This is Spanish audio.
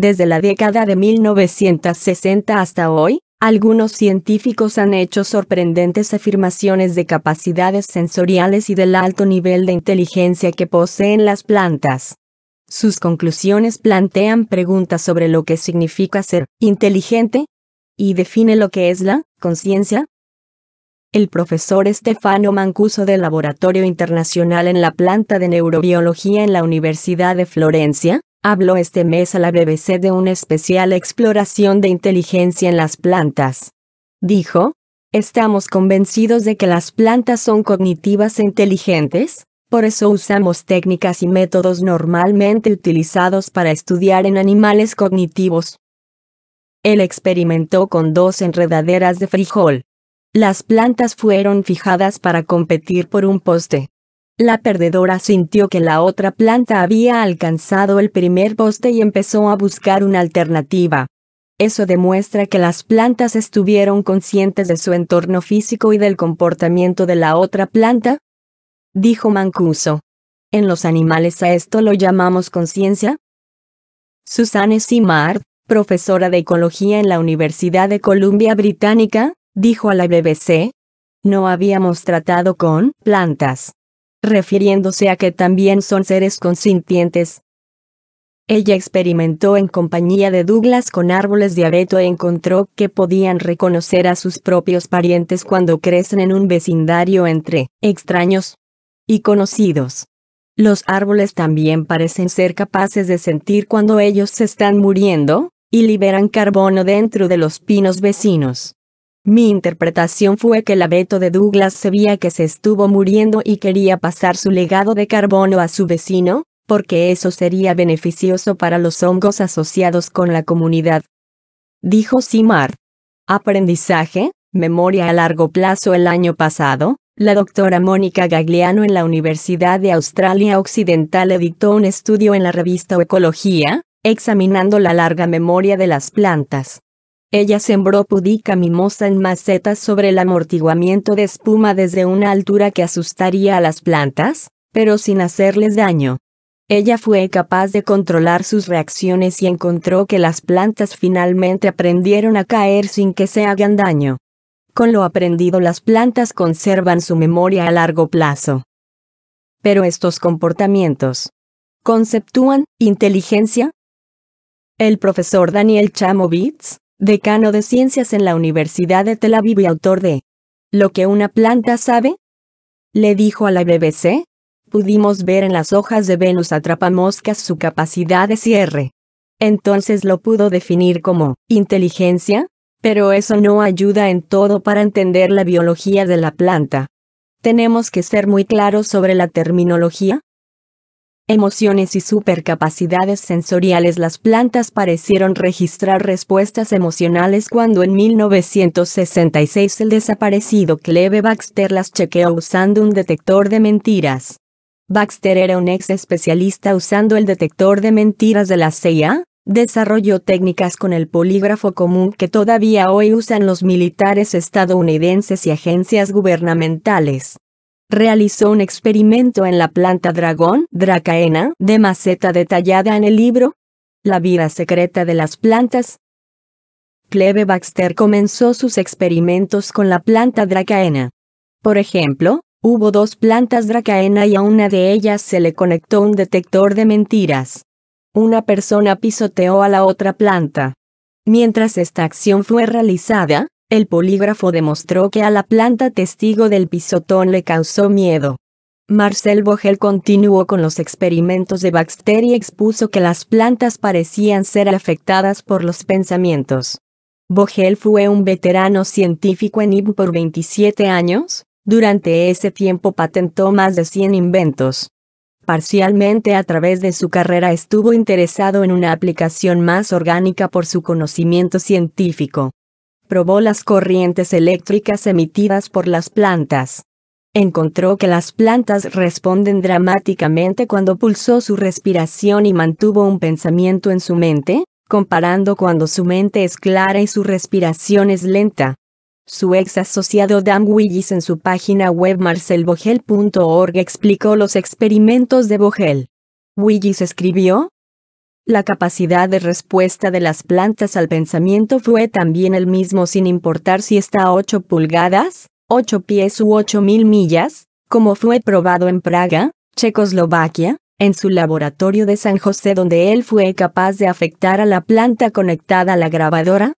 Desde la década de 1960 hasta hoy, algunos científicos han hecho sorprendentes afirmaciones de capacidades sensoriales y del alto nivel de inteligencia que poseen las plantas. Sus conclusiones plantean preguntas sobre lo que significa ser inteligente y define lo que es la conciencia. El profesor Stefano Mancuso del Laboratorio Internacional en la Planta de Neurobiología en la Universidad de Florencia habló este mes a la BBC de una especial exploración de inteligencia en las plantas. Dijo, Estamos convencidos de que las plantas son cognitivas e inteligentes, por eso usamos técnicas y métodos normalmente utilizados para estudiar en animales cognitivos. Él experimentó con dos enredaderas de frijol. Las plantas fueron fijadas para competir por un poste. La perdedora sintió que la otra planta había alcanzado el primer poste y empezó a buscar una alternativa. Eso demuestra que las plantas estuvieron conscientes de su entorno físico y del comportamiento de la otra planta, dijo Mancuso. ¿En los animales a esto lo llamamos conciencia? Susanne Simard, profesora de ecología en la Universidad de Columbia Británica, dijo a la BBC, no habíamos tratado con plantas refiriéndose a que también son seres consintientes. Ella experimentó en compañía de Douglas con árboles de abeto e encontró que podían reconocer a sus propios parientes cuando crecen en un vecindario entre extraños y conocidos. Los árboles también parecen ser capaces de sentir cuando ellos se están muriendo, y liberan carbono dentro de los pinos vecinos. Mi interpretación fue que el abeto de Douglas sabía que se estuvo muriendo y quería pasar su legado de carbono a su vecino, porque eso sería beneficioso para los hongos asociados con la comunidad. Dijo Simard. Aprendizaje, memoria a largo plazo el año pasado, la doctora Mónica Gagliano en la Universidad de Australia Occidental editó un estudio en la revista Ecología, examinando la larga memoria de las plantas. Ella sembró pudica mimosa en macetas sobre el amortiguamiento de espuma desde una altura que asustaría a las plantas, pero sin hacerles daño. Ella fue capaz de controlar sus reacciones y encontró que las plantas finalmente aprendieron a caer sin que se hagan daño. Con lo aprendido las plantas conservan su memoria a largo plazo. Pero estos comportamientos conceptúan inteligencia. El profesor Daniel Chamovitz, decano de ciencias en la Universidad de Tel Aviv y autor de Lo que una planta sabe, le dijo a la BBC, pudimos ver en las hojas de Venus atrapamoscas su capacidad de cierre. Entonces lo pudo definir como inteligencia, pero eso no ayuda en todo para entender la biología de la planta. Tenemos que ser muy claros sobre la terminología, emociones y supercapacidades sensoriales las plantas parecieron registrar respuestas emocionales cuando en 1966 el desaparecido Cleve Baxter las chequeó usando un detector de mentiras. Baxter era un ex especialista usando el detector de mentiras de la CIA, desarrolló técnicas con el polígrafo común que todavía hoy usan los militares estadounidenses y agencias gubernamentales realizó un experimento en la planta dragón, dracaena, de maceta detallada en el libro La vida secreta de las plantas. Cleve Baxter comenzó sus experimentos con la planta dracaena. Por ejemplo, hubo dos plantas dracaena y a una de ellas se le conectó un detector de mentiras. Una persona pisoteó a la otra planta. Mientras esta acción fue realizada, el polígrafo demostró que a la planta testigo del pisotón le causó miedo. Marcel Vogel continuó con los experimentos de Baxter y expuso que las plantas parecían ser afectadas por los pensamientos. Vogel fue un veterano científico en IBM por 27 años, durante ese tiempo patentó más de 100 inventos. Parcialmente a través de su carrera estuvo interesado en una aplicación más orgánica por su conocimiento científico probó las corrientes eléctricas emitidas por las plantas. Encontró que las plantas responden dramáticamente cuando pulsó su respiración y mantuvo un pensamiento en su mente, comparando cuando su mente es clara y su respiración es lenta. Su ex asociado Dan Willis en su página web marcelbogel.org explicó los experimentos de Bogel. Willis escribió, la capacidad de respuesta de las plantas al pensamiento fue también el mismo sin importar si está a 8 pulgadas, 8 pies u 8.000 millas, como fue probado en Praga, Checoslovaquia, en su laboratorio de San José donde él fue capaz de afectar a la planta conectada a la grabadora,